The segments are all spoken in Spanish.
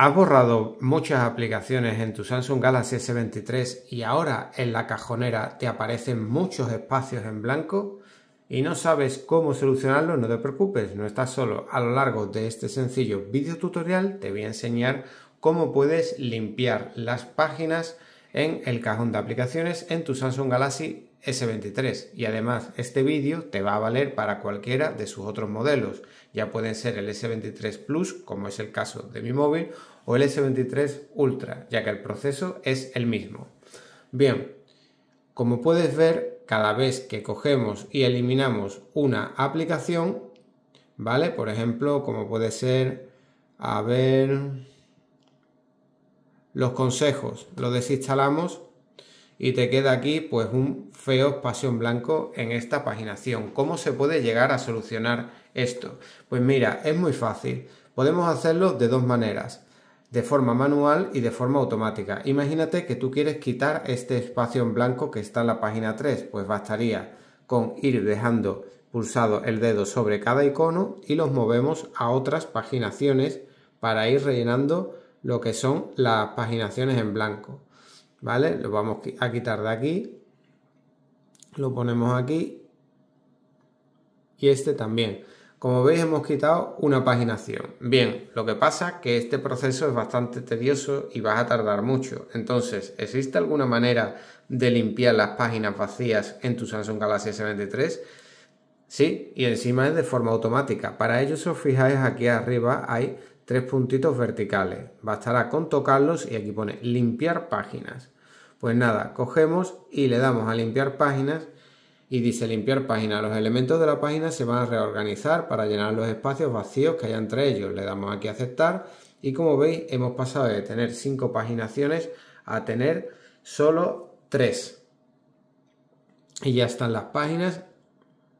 ¿Has borrado muchas aplicaciones en tu Samsung Galaxy S23 y ahora en la cajonera te aparecen muchos espacios en blanco? ¿Y no sabes cómo solucionarlo? No te preocupes, no estás solo. A lo largo de este sencillo video tutorial te voy a enseñar cómo puedes limpiar las páginas en el cajón de aplicaciones en tu Samsung Galaxy S23 y además este vídeo te va a valer para cualquiera de sus otros modelos, ya pueden ser el S23 Plus como es el caso de mi móvil o el S23 Ultra ya que el proceso es el mismo. Bien, como puedes ver cada vez que cogemos y eliminamos una aplicación, ¿vale? Por ejemplo como puede ser, a ver, los consejos, lo desinstalamos y te queda aquí pues un feo espacio en blanco en esta paginación. ¿Cómo se puede llegar a solucionar esto? Pues mira, es muy fácil. Podemos hacerlo de dos maneras, de forma manual y de forma automática. Imagínate que tú quieres quitar este espacio en blanco que está en la página 3, pues bastaría con ir dejando pulsado el dedo sobre cada icono y los movemos a otras paginaciones para ir rellenando lo que son las paginaciones en blanco. ¿vale? Lo vamos a quitar de aquí, lo ponemos aquí y este también. Como veis hemos quitado una paginación. Bien, lo que pasa es que este proceso es bastante tedioso y vas a tardar mucho. Entonces, ¿existe alguna manera de limpiar las páginas vacías en tu Samsung Galaxy S23? Sí, y encima es de forma automática. Para ello, si os fijáis aquí arriba hay tres puntitos verticales. Bastará con tocarlos y aquí pone limpiar páginas. Pues nada, cogemos y le damos a limpiar páginas y dice limpiar página. Los elementos de la página se van a reorganizar para llenar los espacios vacíos que hay entre ellos. Le damos aquí a aceptar y como veis hemos pasado de tener cinco paginaciones a tener solo tres. Y ya están las páginas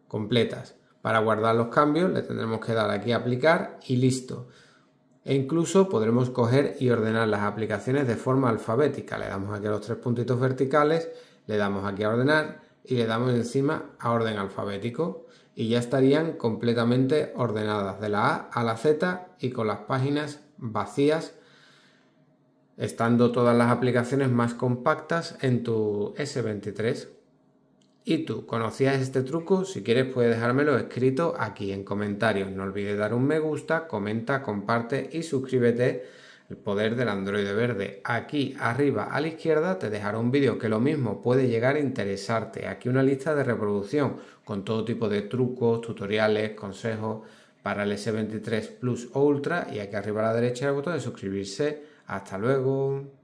completas. Para guardar los cambios le tendremos que dar aquí a aplicar y listo. E incluso podremos coger y ordenar las aplicaciones de forma alfabética. Le damos aquí los tres puntitos verticales, le damos aquí a ordenar y le damos encima a orden alfabético y ya estarían completamente ordenadas de la A a la Z y con las páginas vacías estando todas las aplicaciones más compactas en tu S23. ¿Y tú conocías este truco? Si quieres puedes dejármelo escrito aquí en comentarios. No olvides dar un me gusta, comenta, comparte y suscríbete. El poder del Android verde. Aquí arriba a la izquierda te dejaré un vídeo que lo mismo puede llegar a interesarte. Aquí una lista de reproducción con todo tipo de trucos, tutoriales, consejos para el S23 Plus o Ultra y aquí arriba a la derecha el botón de suscribirse. Hasta luego.